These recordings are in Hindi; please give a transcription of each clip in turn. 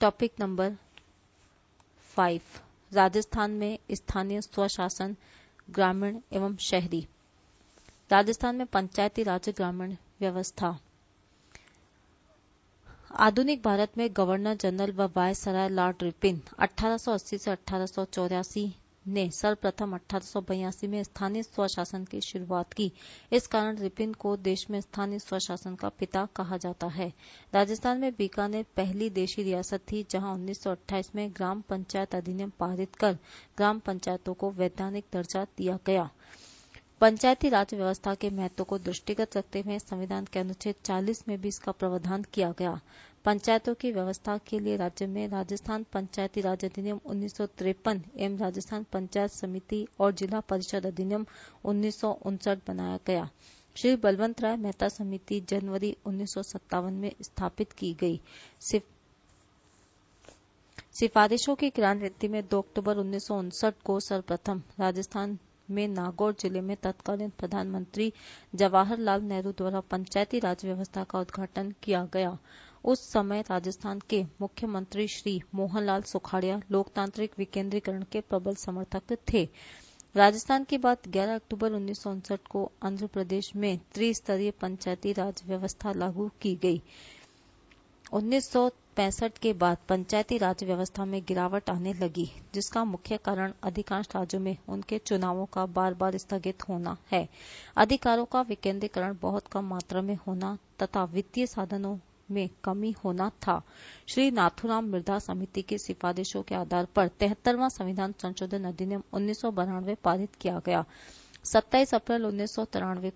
टॉपिक नंबर फाइव राजस्थान में स्थानीय स्वशासन ग्रामीण एवं शहरी राजस्थान में पंचायती राज ग्रामीण व्यवस्था आधुनिक भारत में गवर्नर जनरल व वायसराय लॉर्ड रिपिन 1880 से अठारह ने सर्वप्रथम अठारह में स्थानीय स्वशासन की शुरुआत की इस कारण रिपिन को देश में स्थानीय स्वशासन का पिता कहा जाता है राजस्थान में बीकानेर पहली देशी रियासत थी जहां 1928 में ग्राम पंचायत अधिनियम पारित कर ग्राम पंचायतों को वैधानिक दर्जा दिया गया पंचायती राज व्यवस्था के महत्व को दृष्टिगत रखते हुए संविधान के अनुच्छेद 40 में भी इसका प्रावधान किया गया पंचायतों की व्यवस्था के लिए राज्य में राजस्थान पंचायती राज अधिनियम उन्नीस एवं राजस्थान पंचायत समिति और जिला परिषद अधिनियम उन्नीस बनाया गया श्री बलवंत राय मेहता समिति जनवरी उन्नीस में स्थापित की गई सिफारिशों की क्रांति में 2 अक्टूबर उन्नीस को सर्वप्रथम राजस्थान में नागौर जिले में तत्कालीन प्रधानमंत्री जवाहरलाल नेहरू द्वारा पंचायती राज व्यवस्था का उद्घाटन किया गया उस समय राजस्थान के मुख्यमंत्री श्री मोहनलाल सुखाड़िया लोकतांत्रिक विकेंद्रीकरण के प्रबल समर्थक थे राजस्थान के बाद 11 अक्टूबर उन्नीस को आंध्र प्रदेश में त्रिस्तरीय पंचायती राज व्यवस्था लागू की गई 1965 के बाद पंचायती राज व्यवस्था में गिरावट आने लगी जिसका मुख्य कारण अधिकांश राज्यों में उनके चुनावों का बार बार स्थगित होना है अधिकारों का विकेंद्रीकरण बहुत कम मात्रा में होना तथा वित्तीय साधनों में कमी होना था श्री नाथुराम मृदा समिति की सिफारिशों के आधार पर तिहत्तरवां संविधान संशोधन अधिनियम उन्नीस पारित किया गया 27 अप्रैल उन्नीस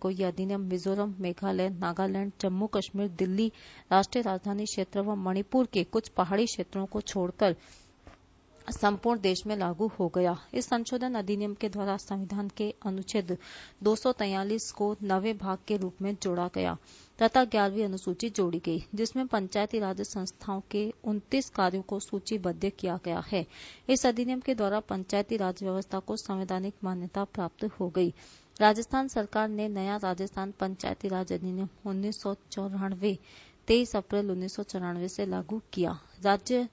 को यह अधिनियम मिजोरम मेघालय नागालैंड जम्मू कश्मीर दिल्ली राष्ट्रीय राजधानी क्षेत्र व मणिपुर के कुछ पहाड़ी क्षेत्रों को छोड़कर संपूर्ण देश में लागू हो गया इस संशोधन अधिनियम के द्वारा संविधान के अनुच्छेद दो को नवे भाग के रूप में जोड़ा गया तथा ग्यारहवीं अनुसूची जोड़ी गई जिसमें पंचायती राज संस्थाओं के 29 कार्यों को सूचीबद्ध किया गया है इस अधिनियम के द्वारा पंचायती राज व्यवस्था को संवैधानिक मान्यता प्राप्त हो गई राजस्थान सरकार ने नया राजस्थान पंचायती राज अधिनियम उन्नीस सौ चौरानवे तेईस अप्रैल उन्नीस से लागू किया राज्य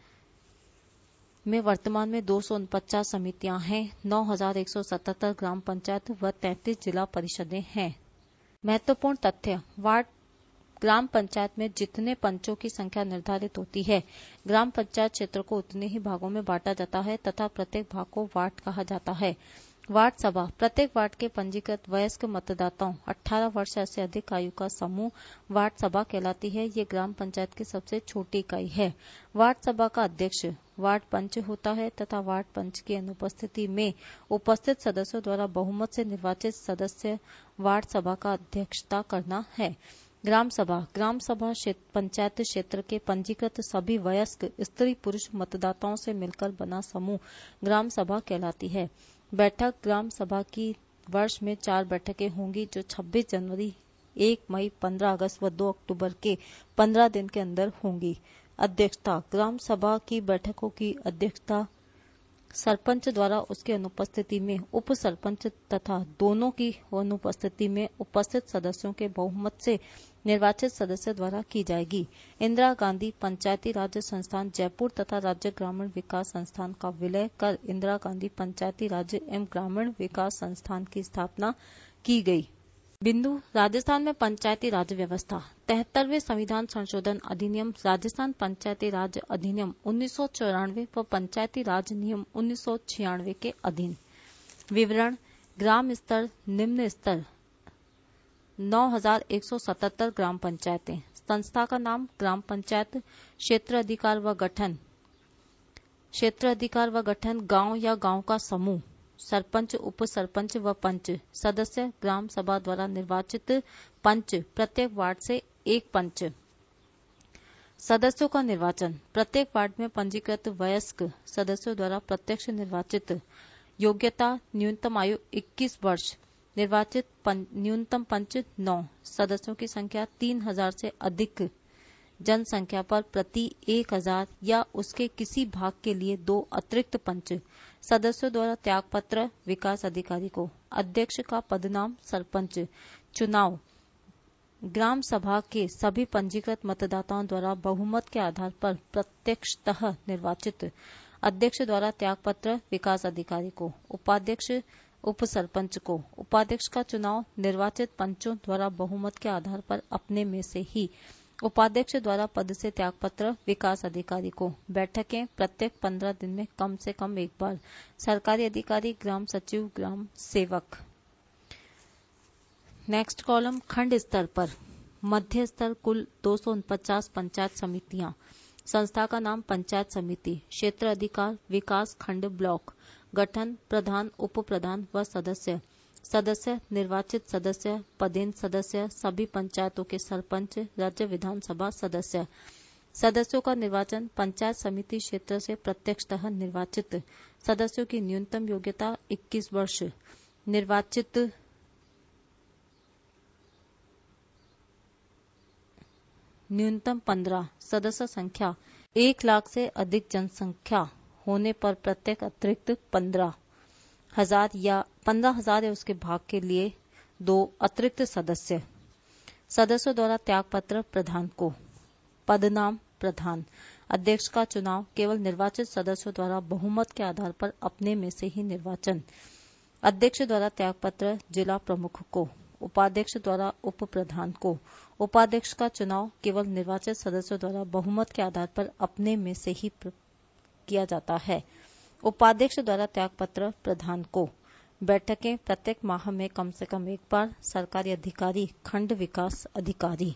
में वर्तमान में दो समितियां हैं सतहत्तर ग्राम पंचायत व 33 जिला परिषदें हैं महत्वपूर्ण तथ्य वार्ड ग्राम पंचायत में जितने पंचों की संख्या निर्धारित होती है ग्राम पंचायत क्षेत्र को उतने ही भागों में बांटा जाता है तथा प्रत्येक भाग को वार्ड कहा जाता है वार्ड सभा प्रत्येक वार्ड के पंजीकृत वयस्क मतदाताओं 18 वर्ष से अधिक आयु का समूह वार्ड सभा कहलाती है ये ग्राम पंचायत की सबसे छोटी इकाई है वार्ड सभा का अध्यक्ष वार्ड पंच होता है तथा वार्ड पंच की अनुपस्थिति में उपस्थित सदस्यों द्वारा बहुमत से निर्वाचित सदस्य वार्ड सभा का अध्यक्षता करना है ग्राम सभा ग्राम सभा पंचायत क्षेत्र के पंजीकृत सभी वयस्क स्त्री पुरुष मतदाताओं से मिलकर बना समूह ग्राम सभा कहलाती है बैठक ग्राम सभा की वर्ष में चार बैठकें होंगी जो 26 जनवरी 1 मई 15 अगस्त व 2 अक्टूबर के 15 दिन के अंदर होंगी अध्यक्षता ग्राम सभा की बैठकों की अध्यक्षता सरपंच द्वारा उसके अनुपस्थिति में उप सरपंच तथा दोनों की अनुपस्थिति में उपस्थित सदस्यों के बहुमत से निर्वाचित सदस्य द्वारा की जाएगी इंदिरा गांधी पंचायती राज संस्थान जयपुर तथा राज्य ग्रामीण विकास संस्थान का विलय कर इंदिरा गांधी पंचायती राज्य एवं ग्रामीण विकास संस्थान की स्थापना की गई बिंदु राजस्थान में पंचायती राज व्यवस्था तिहत्तरवे संविधान संशोधन अधिनियम राजस्थान पंचायती राज अधिनियम उन्नीस व पंचायती राज नियम उन्नीस के अधीन विवरण ग्राम स्तर निम्न स्तर 9,177 ग्राम पंचायतें संस्था का नाम ग्राम पंचायत क्षेत्र अधिकार व गठन क्षेत्र अधिकार व गठन गांव या गांव का समूह सरपंच उप सरपंच व पंच सदस्य ग्राम सभा द्वारा निर्वाचित पंच प्रत्येक वार्ड से एक पंच सदस्यों का निर्वाचन प्रत्येक वार्ड में पंजीकृत वयस्क सदस्यों द्वारा प्रत्यक्ष निर्वाचित योग्यता न्यूनतम आयु 21 वर्ष निर्वाचित पन, न्यूनतम पंच नौ सदस्यों की संख्या तीन हजार से अधिक जनसंख्या पर प्रति एक हजार या उसके किसी भाग के लिए दो अतिरिक्त पंच सदस्यों द्वारा त्याग पत्र विकास अधिकारी को अध्यक्ष का पदनाम सरपंच चुनाव ग्राम सभा के सभी पंजीकृत मतदाताओं द्वारा बहुमत के आधार पर प्रत्यक्षतः निर्वाचित अध्यक्ष द्वारा त्याग पत्र विकास अधिकारी को उपाध्यक्ष उप सरपंच को उपाध्यक्ष का चुनाव निर्वाचित पंचों द्वारा बहुमत के आधार पर अपने में से ही उपाध्यक्ष द्वारा पद से त्याग पत्र विकास अधिकारी को बैठकें प्रत्येक पंद्रह दिन में कम से कम एक बार सरकारी अधिकारी ग्राम सचिव ग्राम सेवक नेक्स्ट कॉलम खंड स्तर पर मध्य स्तर कुल दो पंचायत समितियां संस्था का नाम पंचायत समिति क्षेत्र अधिकार विकास खंड ब्लॉक गठन प्रधान उप प्रधान व सदस्य सदस्य निर्वाचित सदस्य पदेन सदस्य सभी पंचायतों के सरपंच राज्य विधानसभा सदस्य सदस्यों का निर्वाचन पंचायत समिति क्षेत्र से प्रत्यक्षतः निर्वाचित सदस्यों की न्यूनतम योग्यता 21 वर्ष निर्वाचित न्यूनतम पंद्रह सदस्य संख्या एक लाख से अधिक जनसंख्या होने पर प्रत्येक अतिरिक्त पंद्रह हजार या पंद्रह हजार या उसके भाग के लिए दो अतिरिक्त सदस्य सदस्यों द्वारा त्याग पत्र प्रधान को पदनाम प्रधान अध्यक्ष का चुनाव केवल निर्वाचित सदस्यों द्वारा बहुमत के आधार पर अपने में से ही निर्वाचन अध्यक्ष द्वारा त्याग पत्र जिला प्रमुख को उपाध्यक्ष द्वारा उप प्रधान को उपाध्यक्ष का चुनाव केवल निर्वाचित सदस्यों द्वारा बहुमत के आधार पर अपने में से ही किया जाता है उपाध्यक्ष द्वारा त्याग पत्र प्रधान को बैठकें प्रत्येक माह में कम से कम एक बार सरकारी अधिकारी खंड विकास अधिकारी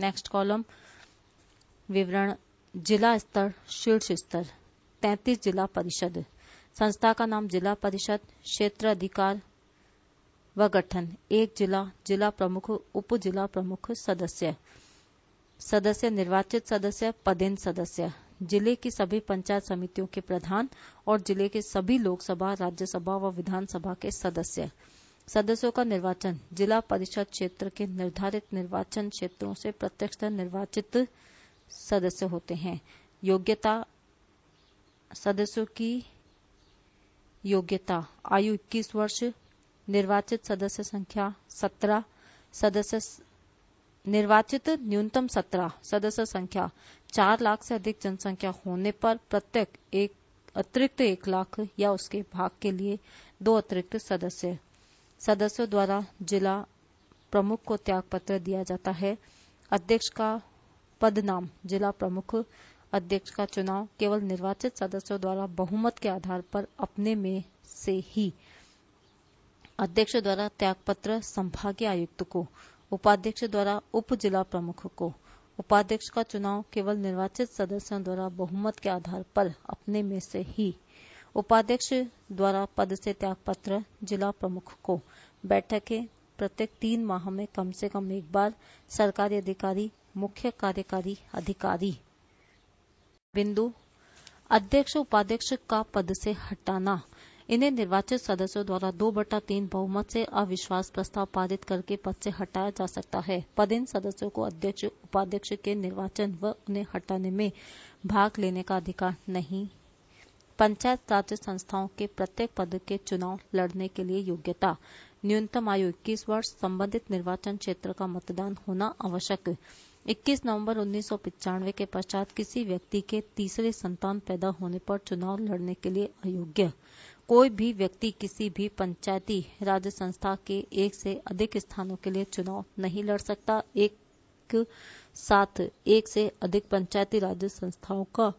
नेक्स्ट कॉलम विवरण जिला स्तर शीर्ष स्तर 33 जिला परिषद संस्था का नाम जिला परिषद क्षेत्र अधिकार व गठन एक जिला जिला प्रमुख उप जिला प्रमुख सदस्य सदस्य निर्वाचित सदस्य पदेन सदस्य जिले की सभी पंचायत समितियों के प्रधान और जिले के सभी लोकसभा राज्यसभा व विधानसभा के सदस्य सदस्यों का निर्वाचन जिला परिषद क्षेत्र के निर्धारित निर्वाचन क्षेत्रों से प्रत्यक्ष निर्वाचित सदस्य होते हैं योग्यता सदस्यों की योग्यता आयु 21 वर्ष निर्वाचित सदस्य संख्या सत्रह सदस्य निर्वाचित न्यूनतम सत्रह सदस्य संख्या चार लाख से अधिक जनसंख्या होने पर प्रत्येक एक अतिरिक्त एक लाख या उसके भाग के लिए दो अतिरिक्त सदस्य सदस्यों द्वारा जिला प्रमुख को त्याग पत्र दिया जाता है अध्यक्ष का पद नाम जिला प्रमुख अध्यक्ष का चुनाव केवल निर्वाचित सदस्यों द्वारा बहुमत के आधार पर अपने में से ही अध्यक्ष द्वारा त्याग पत्र संभागीय आयुक्त को उपाध्यक्ष द्वारा उप जिला प्रमुख को उपाध्यक्ष का चुनाव केवल निर्वाचित सदस्यों द्वारा बहुमत के आधार पर अपने में से ही उपाध्यक्ष द्वारा पद से त्याग पत्र जिला प्रमुख को बैठकें प्रत्येक तीन माह में कम से कम एक बार सरकारी अधिकारी मुख्य कार्यकारी अधिकारी बिंदु अध्यक्ष उपाध्यक्ष का पद से हटाना इन्हें निर्वाचित सदस्यों द्वारा दो बटा तीन बहुमत से अविश्वास प्रस्ताव पारित करके पद से हटाया जा सकता है पद इन सदस्यों को अध्यक्ष उपाध्यक्ष के निर्वाचन व उन्हें हटाने में भाग लेने का अधिकार नहीं पंचायत राज्य संस्थाओं के प्रत्येक पद के चुनाव लड़ने के लिए योग्यता न्यूनतम आयु इक्कीस वर्ष संबंधित निर्वाचन क्षेत्र का मतदान होना आवश्यक 21 नवंबर उन्नीस के पश्चात किसी व्यक्ति के तीसरे संतान पैदा होने पर चुनाव लड़ने के लिए अयोग्य कोई भी व्यक्ति किसी भी पंचायती राज संस्था के एक से अधिक स्थानों के लिए चुनाव नहीं लड़ सकता एक साथ एक से अधिक पंचायती राज संस्थाओं का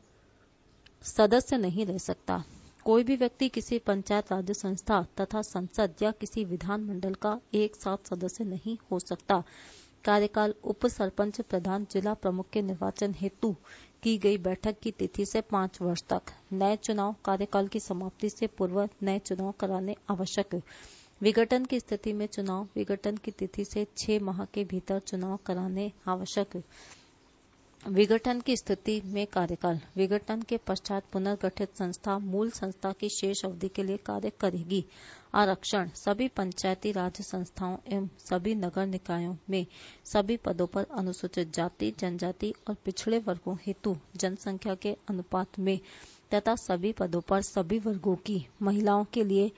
सदस्य नहीं रह सकता कोई भी व्यक्ति किसी पंचायत राज्य संस्था तथा संसद या किसी विधानमंडल का एक साथ सदस्य नहीं हो सकता कार्यकाल उप सरपंच प्रधान जिला प्रमुख के निर्वाचन हेतु की गई बैठक की तिथि से पांच वर्ष तक नए चुनाव कार्यकाल की समाप्ति से पूर्व नए चुनाव कराने आवश्यक विघटन की स्थिति में चुनाव विघटन की तिथि से छह माह के भीतर चुनाव कराने आवश्यक विघटन की स्थिति में कार्यकाल विघटन के पश्चात पुनर्गठित संस्था मूल संस्था की शेष अवधि के लिए कार्य करेगी आरक्षण सभी पंचायती राज संस्थाओं एवं सभी नगर निकायों में सभी पदों पर अनुसूचित जाति जनजाति और पिछड़े वर्गों हेतु जनसंख्या के अनुपात में तथा सभी पदों पर सभी वर्गों की महिलाओं के लिए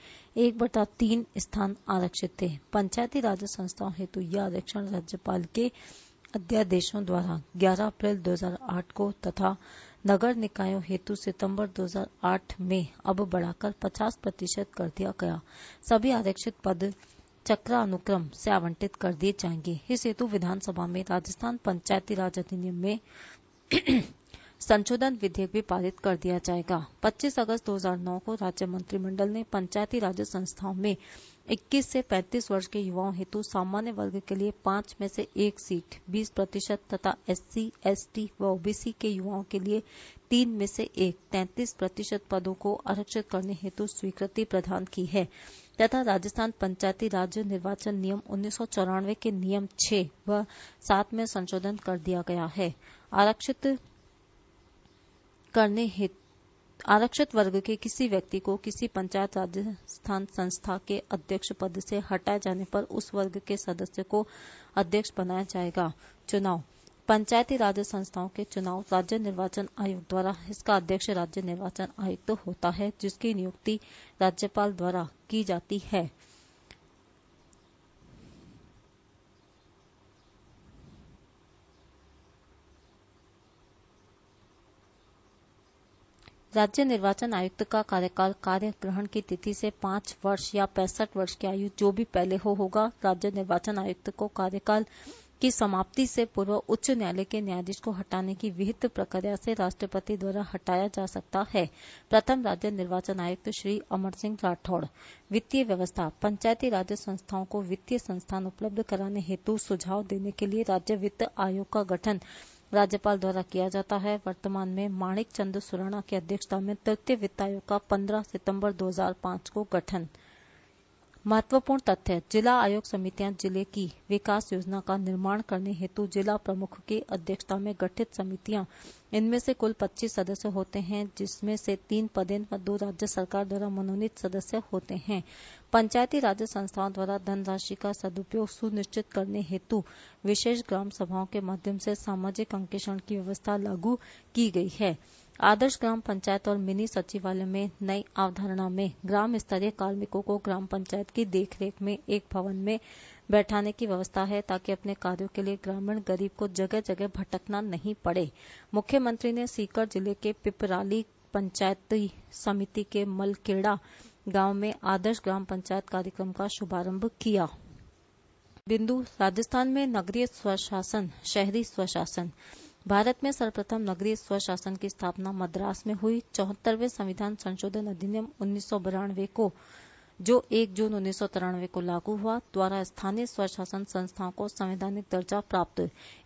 एक बटा तीन स्थान आरक्षित थे पंचायती राज संस्थाओं हेतु यह आरक्षण राज्यपाल के अध्यादेशों द्वारा 11 अप्रैल 2008 को तथा नगर निकायों हेतु सितंबर 2008 में अब बढ़ाकर 50 प्रतिशत कर दिया गया सभी आरक्षित पद अनुक्रम से आवंटित कर दिए जाएंगे इस हेतु विधानसभा में राजस्थान पंचायती राज अधिनियम में संशोधन विधेयक भी पारित कर दिया जाएगा 25 अगस्त 2009 को राज्य मंत्रिमंडल ने पंचायती राज संस्थाओं में 21 से 35 वर्ष के युवाओं हेतु सामान्य वर्ग के लिए पांच में से एक सीट 20 प्रतिशत तथा एससी, एसटी व ओबीसी के युवाओं के लिए तीन में से एक 33 प्रतिशत पदों को आरक्षित करने हेतु स्वीकृति प्रदान की है तथा राजस्थान पंचायती राज्य निर्वाचन नियम उन्नीस के नियम छह व सात में संशोधन कर दिया गया है आरक्षित करने हेतु आरक्षित वर्ग के किसी व्यक्ति को किसी पंचायत राजस्थान संस्था के अध्यक्ष पद से हटाए जाने पर उस वर्ग के सदस्य को अध्यक्ष बनाया जाएगा चुनाव पंचायती राज संस्थाओं के चुनाव राज्य निर्वाचन आयोग द्वारा इसका अध्यक्ष राज्य निर्वाचन आयुक्त तो होता है जिसकी नियुक्ति राज्यपाल द्वारा की जाती है राज्य निर्वाचन आयुक्त का कार्यकाल कार्य ग्रहण की तिथि से पाँच वर्ष या पैंसठ वर्ष की आयु जो भी पहले हो होगा राज्य निर्वाचन आयुक्त को कार्यकाल की समाप्ति से पूर्व उच्च न्यायालय के न्यायाधीश को हटाने की विहित प्रक्रिया से राष्ट्रपति द्वारा हटाया जा सकता है प्रथम राज्य निर्वाचन आयुक्त श्री अमर सिंह राठौड़ वित्तीय व्यवस्था पंचायती राज संस्थाओं को वित्तीय संस्थान उपलब्ध कराने हेतु सुझाव देने के लिए राज्य वित्त आयोग का गठन राज्यपाल द्वारा किया जाता है वर्तमान में माणिक चंद्र सुराणा की अध्यक्षता में तृतीय वित्त आयोग का 15 सितंबर 2005 को गठन महत्वपूर्ण तथ्य जिला आयोग समितियां जिले की विकास योजना का निर्माण करने हेतु जिला प्रमुख की अध्यक्षता में गठित समितियां इनमें से कुल 25 सदस्य होते हैं जिसमें से तीन पदेन व दो राज्य सरकार द्वारा मनोनीत सदस्य होते हैं पंचायती राज संस्थाओं द्वारा धनराशि का सदुपयोग सुनिश्चित करने हेतु विशेष ग्राम सभाओं के माध्यम से सामाजिक अंकेषण की व्यवस्था लागू की गई है आदर्श ग्राम पंचायत और मिनी सचिवालय में नई अवधारणा में ग्राम स्तरीय कार्मिकों को ग्राम पंचायत की देखरेख में एक भवन में बैठाने की व्यवस्था है ताकि अपने कार्यों के लिए ग्रामीण गरीब को जगह जगह भटकना नहीं पड़े मुख्यमंत्री ने सीकर जिले के पिपराली पंचायती समिति के मलकेड़ा गांव में आदर्श ग्राम पंचायत कार्यक्रम का शुभारंभ किया बिंदु राजस्थान में नगरीय स्वशासन शहरी स्वशासन भारत में सर्वप्रथम नगरीय स्वशासन की स्थापना मद्रास में हुई चौहत्तरवे संविधान संशोधन अधिनियम उन्नीस को जो 1 जून उन्नीस को लागू हुआ द्वारा स्थानीय स्वशासन संस्थाओं को संवैधानिक दर्जा प्राप्त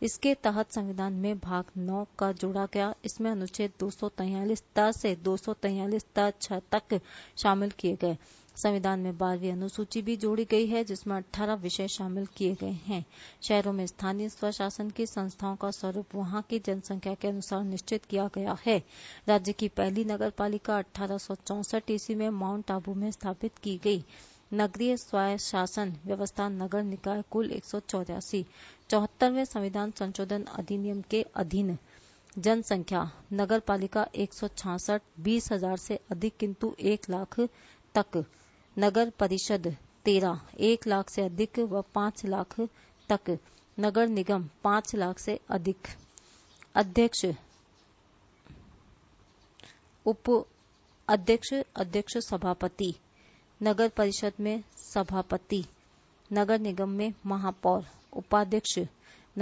इसके तहत संविधान में भाग 9 का जोड़ा गया इसमें अनुच्छेद दो सौ से दो सौ तक शामिल किए गए संविधान में बारहवीं अनुसूची भी जोड़ी गई है जिसमें अठारह विषय शामिल किए गए हैं शहरों में स्थानीय स्वशासन की संस्थाओं का स्वरूप वहां की जनसंख्या के अनुसार निश्चित किया गया है राज्य की पहली नगर पालिका अठारह ईस्वी में माउंट आबू में स्थापित की गई नगरीय शासन व्यवस्था नगर निकाय कुल एक सौ चौरासी चौहत्तरवें संविधान संशोधन अधिनियम के अधीन जनसंख्या नगर पालिका एक सौ छासठ बीस हजार से अधिक किंतु एक लाख तक नगर परिषद तेरह एक लाख से अधिक व पांच लाख तक नगर निगम पांच लाख से अधिक अध्यक्ष उप अध्यक्ष अध्यक्ष सभापति नगर परिषद में सभापति नगर निगम में महापौर उपाध्यक्ष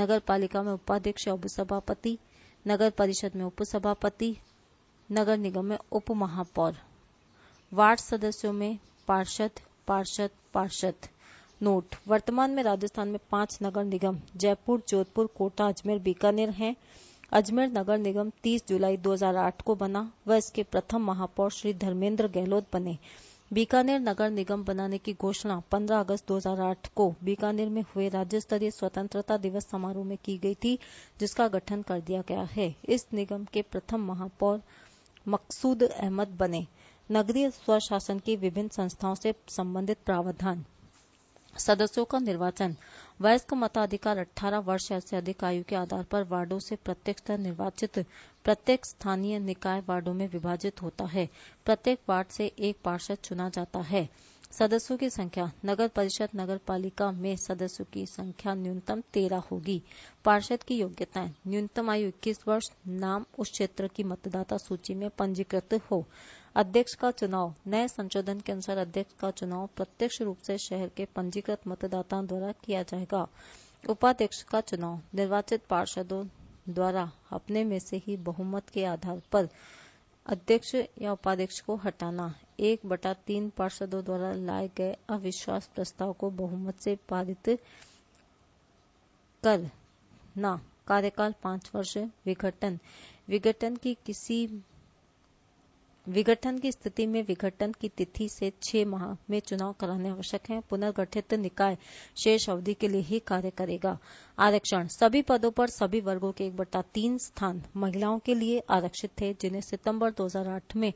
नगर पालिका में उपाध्यक्ष उप सभापति नगर परिषद में उप सभापति नगर निगम में उप महापौर वार्ड सदस्यों में पार्षद पार्षद पार्षद नोट वर्तमान में राजस्थान में पांच नगर निगम जयपुर जोधपुर कोटा अजमेर बीकानेर हैं अजमेर नगर निगम 30 जुलाई 2008 को बना व इसके प्रथम महापौर श्री धर्मेंद्र गहलोत बने बीकानेर नगर निगम बनाने की घोषणा 15 अगस्त 2008 को बीकानेर में हुए राज्य स्तरीय स्वतंत्रता दिवस समारोह में की गई थी जिसका गठन कर दिया गया है इस निगम के प्रथम महापौर मकसूद अहमद बने नगरीय स्वशासन की विभिन्न संस्थाओं से संबंधित प्रावधान सदस्यों का निर्वाचन वयस्क मताधिकार 18 वर्ष से अधिक आयु के आधार पर वार्डों से प्रत्यक्ष निर्वाचित प्रत्येक स्थानीय निकाय वार्डों में विभाजित होता है प्रत्येक वार्ड से एक पार्षद चुना जाता है सदस्यों की संख्या नगर परिषद नगर पालिका में सदस्यों की संख्या न्यूनतम तेरह होगी पार्षद की योग्यताएं न्यूनतम आयु इक्कीस वर्ष नाम उस क्षेत्र की मतदाता सूची में पंजीकृत हो अध्यक्ष का चुनाव नए संशोधन के अनुसार अध्यक्ष का चुनाव प्रत्यक्ष रूप से शहर के पंजीकृत मतदाताओं द्वारा किया जाएगा उपाध्यक्ष का चुनाव निर्वाचित पार्षदों द्वारा अपने में से ही बहुमत के आधार पर अध्यक्ष या उपाध्यक्ष को हटाना एक बटा तीन पार्षदों द्वारा लाए गए अविश्वास प्रस्ताव को बहुमत से पारित कर कार्यकाल पांच वर्ष विघटन विघटन की किसी विघटन की स्थिति में विघटन की तिथि से छह माह में चुनाव कराने आवश्यक है पुनर्गठित निकाय शेष अवधि के लिए ही कार्य करेगा आरक्षण सभी पदों पर सभी वर्गों के एक बट्टा तीन स्थान महिलाओं के लिए आरक्षित थे जिन्हें सितंबर 2008 में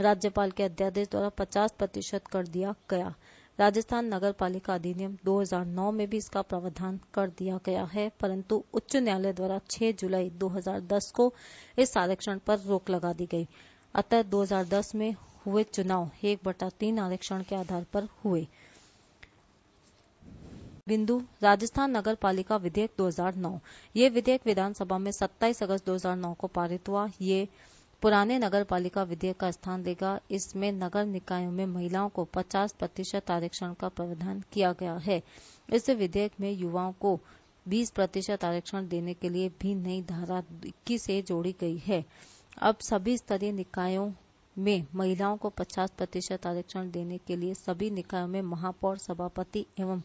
राज्यपाल के अध्यादेश द्वारा 50 प्रतिशत कर दिया गया राजस्थान नगर पालिका अधिनियम 2009 में भी इसका प्रावधान कर दिया गया है परंतु उच्च न्यायालय द्वारा 6 जुलाई 2010 को इस आरक्षण पर रोक लगा दी गई अतः 2010 में हुए चुनाव एक बटा तीन आरक्षण के आधार पर हुए बिंदु राजस्थान नगर पालिका विधेयक 2009 ये विधेयक विधानसभा में 27 अगस्त 2009 को पारित हुआ ये पुराने नगर पालिका विधेयक का स्थान देगा इसमें नगर निकायों में महिलाओं को 50 प्रतिशत आरक्षण का प्रावधान किया गया है इस विधेयक में युवाओं को 20 प्रतिशत आरक्षण देने के लिए भी नई धारा इक्कीस से जोड़ी गई है अब सभी स्तरीय निकायों में महिलाओं को 50 प्रतिशत आरक्षण देने के लिए सभी निकायों में महापौर सभापति एवं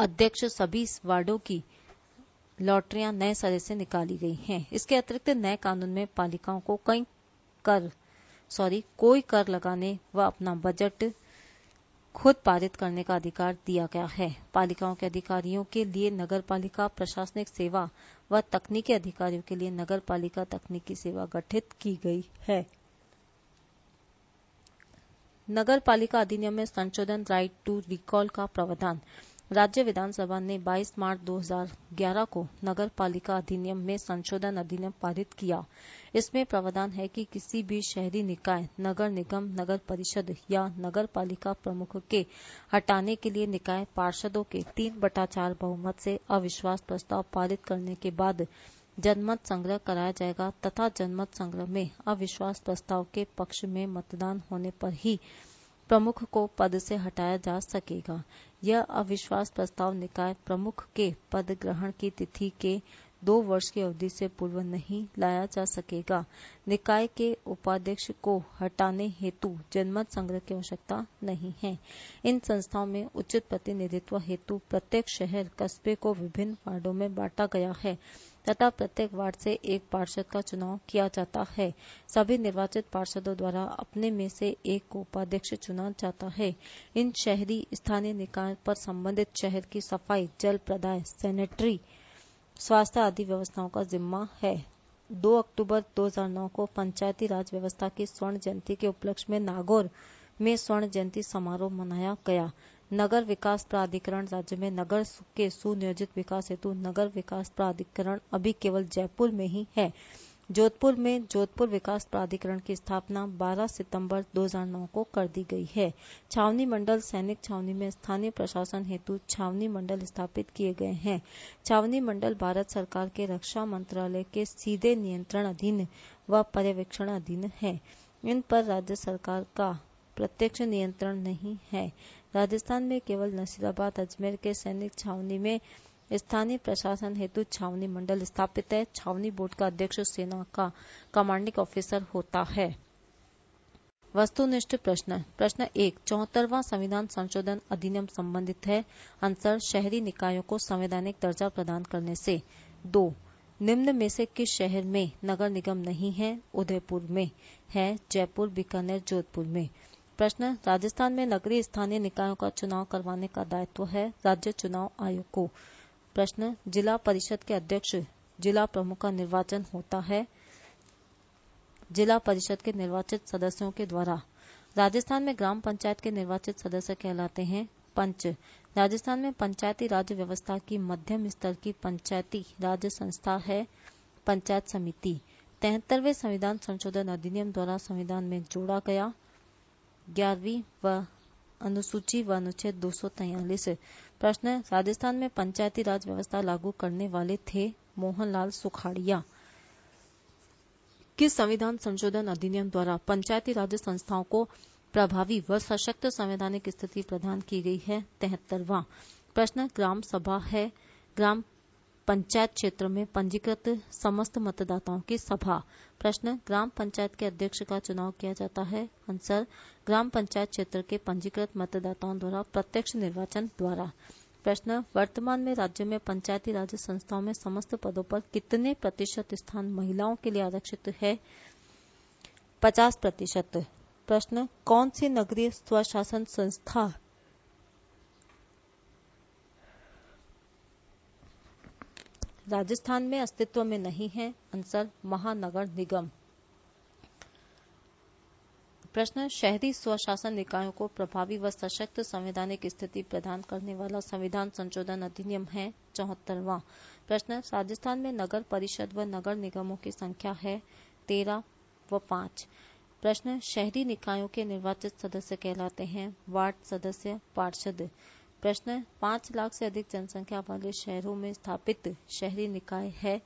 अध्यक्ष सभी वार्डो की लॉटरियां नए सरे से निकाली गई हैं इसके अतिरिक्त नए कानून में पालिकाओं को कई कर सॉरी कोई कर लगाने व अपना बजट खुद पारित करने का अधिकार दिया गया है पालिकाओं के अधिकारियों के लिए नगर पालिका प्रशासनिक सेवा व तकनीकी अधिकारियों के लिए नगर पालिका तकनीकी सेवा गठित की गई है नगर पालिका अधिनियम में संशोधन राइट टू रिकॉल का प्रावधान राज्य विधानसभा ने 22 मार्च 2011 को नगर पालिका अधिनियम में संशोधन अधिनियम पारित किया इसमें प्रावधान है कि किसी भी शहरी निकाय नगर निगम नगर परिषद या नगर पालिका प्रमुख के हटाने के लिए निकाय पार्षदों के तीन बटा चार बहुमत से अविश्वास प्रस्ताव पारित करने के बाद जनमत संग्रह कराया जाएगा तथा जनमत संग्रह में अविश्वास प्रस्ताव के पक्ष में मतदान होने पर ही प्रमुख को पद से हटाया जा सकेगा यह अविश्वास प्रस्ताव निकाय प्रमुख के पद ग्रहण की तिथि के दो वर्ष की अवधि से पूर्व नहीं लाया जा सकेगा निकाय के उपाध्यक्ष को हटाने हेतु जनमत संग्रह की आवश्यकता नहीं है इन संस्थाओं में उचित प्रतिनिधित्व हेतु प्रत्येक शहर कस्बे को विभिन्न वार्डो में बांटा गया है तथा प्रत्येक वार्ड से एक पार्षद का चुनाव किया जाता है सभी निर्वाचित पार्षदों द्वारा अपने में से एक को उपाध्यक्ष चुना जाता है इन शहरी स्थानीय निकाय पर संबंधित शहर की सफाई जल प्रदाय सैनिटरी स्वास्थ्य आदि व्यवस्थाओं का जिम्मा है 2 अक्टूबर 2009 को पंचायती राज व्यवस्था की स्वर्ण जयंती के उपलक्ष्य में नागौर में स्वर्ण जयंती समारोह मनाया गया नगर विकास प्राधिकरण राज्य में नगर के सुनियोजित विकास हेतु नगर विकास प्राधिकरण अभी केवल जयपुर में ही है जोधपुर में जोधपुर विकास प्राधिकरण की स्थापना 12 सितंबर 2009 को कर दी गई है छावनी मंडल सैनिक छावनी में स्थानीय प्रशासन हेतु छावनी मंडल स्थापित किए गए हैं छावनी मंडल भारत सरकार के रक्षा मंत्रालय के सीधे नियंत्रण अधीन व पर्यवेक्षण अधीन है इन पर राज्य सरकार का प्रत्यक्ष नियंत्रण नहीं है राजस्थान में केवल नसीराबाद अजमेर के सैनिक छावनी में स्थानीय प्रशासन हेतु छावनी मंडल स्थापित है छावनी बोर्ड का अध्यक्ष सेना का कमांडिंग ऑफिसर होता है वस्तुनिष्ठ प्रश्न प्रश्न एक चौहत्तरवा संविधान संशोधन अधिनियम संबंधित है आंसर शहरी निकायों को संवैधानिक दर्जा प्रदान करने से दो निम्न में से किस शहर में नगर निगम नहीं है उदयपुर में है जयपुर बीकानेर जोधपुर में प्रश्न राजस्थान में नगरीय स्थानीय निकायों का चुनाव करवाने का दायित्व है राज्य चुनाव आयोग को प्रश्न जिला परिषद के अध्यक्ष जिला प्रमुख का निर्वाचन होता है जिला परिषद के निर्वाचित सदस्यों के द्वारा राजस्थान में ग्राम पंचायत के निर्वाचित सदस्य कहलाते हैं पंच राजस्थान में पंचायती राज व्यवस्था की मध्यम स्तर की पंचायती राज संस्था है पंचायत समिति तिहत्तरवें संविधान संशोधन अधिनियम द्वारा संविधान में जोड़ा गया ग्यारहवीं व अनुसूची व अनुच्छेद दो प्रश्न राजस्थान में पंचायती राज व्यवस्था लागू करने वाले थे मोहनलाल सुखाड़िया किस संविधान संशोधन अधिनियम द्वारा पंचायती राज संस्थाओं को प्रभावी व सशक्त संवैधानिक स्थिति प्रदान की गई है तिहत्तरवा प्रश्न ग्राम सभा है ग्राम पंचायत क्षेत्र में पंजीकृत समस्त मतदाताओं की सभा प्रश्न ग्राम पंचायत के अध्यक्ष का चुनाव किया जाता है आंसर ग्राम पंचायत क्षेत्र के पंजीकृत मतदाताओं द्वारा प्रत्यक्ष निर्वाचन द्वारा प्रश्न वर्तमान में राज्य में पंचायती राज संस्थाओं में समस्त पदों पर कितने प्रतिशत स्थान महिलाओं के लिए आरक्षित है पचास प्रतिशत प्रश्न कौन सी नगरीय स्वशासन संस्था राजस्थान में अस्तित्व में नहीं है आंसर महानगर निगम प्रश्न शहरी स्वशासन निकायों को प्रभावी व सशक्त संवैधानिक स्थिति प्रदान करने वाला संविधान संशोधन अधिनियम है चौहत्तरवा प्रश्न राजस्थान में नगर परिषद व नगर निगमों की संख्या है तेरह व पांच प्रश्न शहरी निकायों के निर्वाचित सदस्य कहलाते हैं वार्ड सदस्य पार्षद प्रश्न पाँच लाख से अधिक जनसंख्या वाले शहरों में स्थापित शहरी निकाय है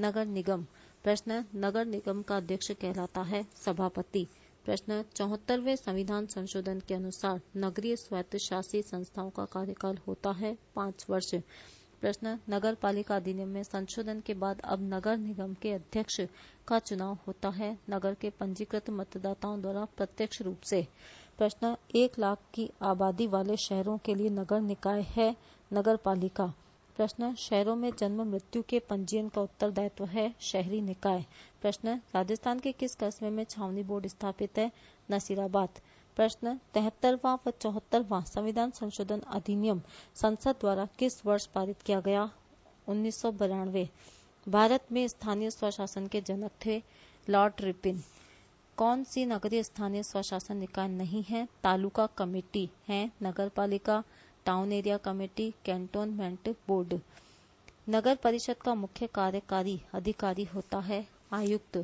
नगर निगम प्रश्न नगर निगम का अध्यक्ष कहलाता है सभापति प्रश्न चौहत्तरवे संविधान संशोधन के अनुसार नगरीय स्वायत्त शासी संस्थाओं का कार्यकाल होता है पाँच वर्ष प्रश्न नगर पालिका अधिनियम में संशोधन के बाद अब नगर निगम के अध्यक्ष का चुनाव होता है नगर के पंजीकृत मतदाताओं द्वारा प्रत्यक्ष रूप से प्रश्न एक लाख की आबादी वाले शहरों के लिए नगर निकाय है नगर पालिका प्रश्न शहरों में जन्म मृत्यु के पंजीयन का उत्तरदायित्व है शहरी निकाय प्रश्न राजस्थान के किस कस्बे में छावनी बोर्ड स्थापित है नसीराबाद प्रश्न तिहत्तरवा व चौहत्तरवा संविधान संशोधन अधिनियम संसद द्वारा किस वर्ष पारित किया गया उन्नीस भारत में स्थानीय स्वशासन के जनक थे लॉर्ड रिपिन कौन सी नगरीय स्थानीय स्वशासन निकाय नहीं है तालुका कमेटी है नगर पालिका town area committee cantonment board नगर परिषद का मुख्य कार्यकारी अधिकारी होता है आयुक्त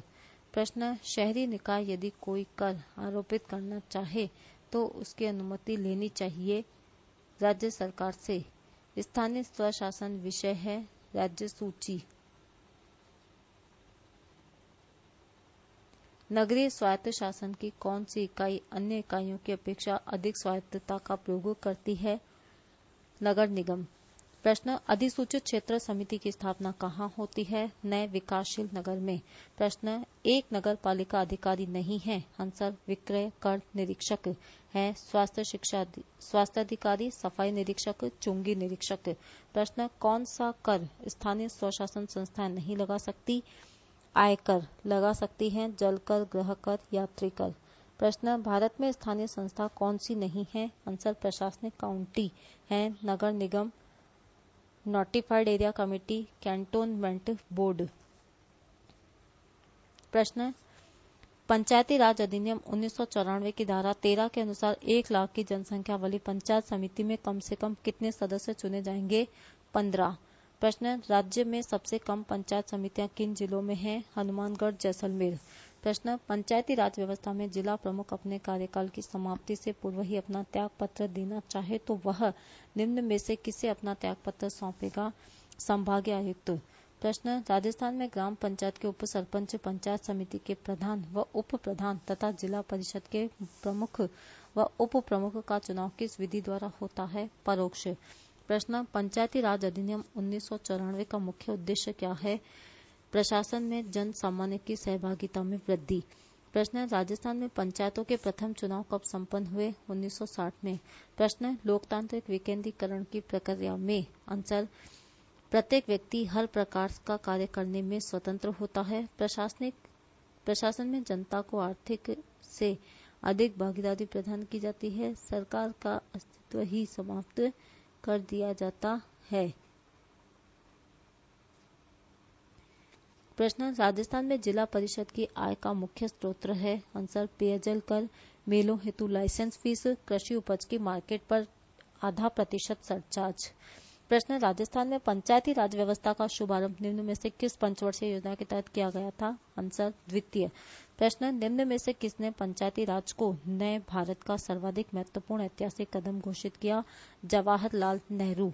प्रश्न शहरी निकाय यदि कोई कर आरोपित करना चाहे तो उसकी अनुमति लेनी चाहिए राज्य सरकार से स्थानीय स्वशासन विषय है राज्य सूची नगरीय स्वायत्त शासन की कौन सी इकाई अन्य इकाइयों की अपेक्षा अधिक स्वायत्तता का प्रयोग करती है नगर निगम प्रश्न अधिसूचित क्षेत्र समिति की स्थापना कहाँ होती है नए विकासशील नगर में प्रश्न एक नगर पालिका अधिकारी नहीं है आंसर विक्रय कर निरीक्षक है स्वास्थ्य शिक्षा स्वास्थ्य अधिकारी सफाई निरीक्षक चुंगी निरीक्षक प्रश्न कौन सा कर स्थानीय स्वशासन संस्थाएं नहीं लगा सकती आयकर लगा सकती है जल कर ग्रह कर यात्री कर प्रश्न भारत में स्थानीय संस्था कौन सी नहीं है आंसर प्रशासनिक काउंटी है नगर निगम notified area committee cantonment board प्रश्न पंचायती राज अधिनियम उन्नीस की धारा 13 के अनुसार एक लाख की जनसंख्या वाली पंचायत समिति में कम से कम कितने सदस्य चुने जाएंगे पंद्रह प्रश्न राज्य में सबसे कम पंचायत समितियां किन जिलों में हैं हनुमानगढ़ जैसलमेर प्रश्न पंचायती राज व्यवस्था में जिला प्रमुख अपने कार्यकाल की समाप्ति से पूर्व ही अपना त्याग पत्र देना चाहे तो वह निम्न में से किसे अपना त्याग पत्र सौंपेगा संभागीय आयुक्त प्रश्न राजस्थान में ग्राम पंचायत के उप सरपंच पंचायत समिति के प्रधान व उप प्रधान तथा जिला परिषद के प्रमुख व उप प्रमुख का चुनाव किस विधि द्वारा होता है परोक्ष प्रश्न पंचायती राज अधिनियम उन्नीस का मुख्य उद्देश्य क्या है प्रशासन में जन सामान्य की सहभागिता में वृद्धि प्रश्न राजस्थान में पंचायतों के प्रथम चुनाव कब संपन्न हुए 1960 में प्रश्न लोकतांत्रिक विकेंद्रीकरण की प्रक्रिया में आंसर प्रत्येक व्यक्ति हर प्रकार का कार्य करने में स्वतंत्र होता है प्रशासनिक प्रशासन में जनता को आर्थिक से अधिक भागीदारी प्रदान की जाती है सरकार का अस्तित्व ही समाप्त कर दिया जाता है प्रश्न राजस्थान में जिला परिषद की आय का मुख्य स्रोत है आंसर पेयजल कर मेलों हेतु लाइसेंस फीस कृषि उपज की मार्केट पर आधा प्रतिशत सरचार्ज प्रश्न राजस्थान में पंचायती राज व्यवस्था का शुभारंभ निम्न में से किस पंचवर्षीय योजना के तहत किया गया था आंसर द्वितीय प्रश्न निम्न में से किसने पंचायती राज को नए भारत का सर्वाधिक महत्वपूर्ण ऐतिहासिक कदम घोषित किया जवाहरलाल नेहरू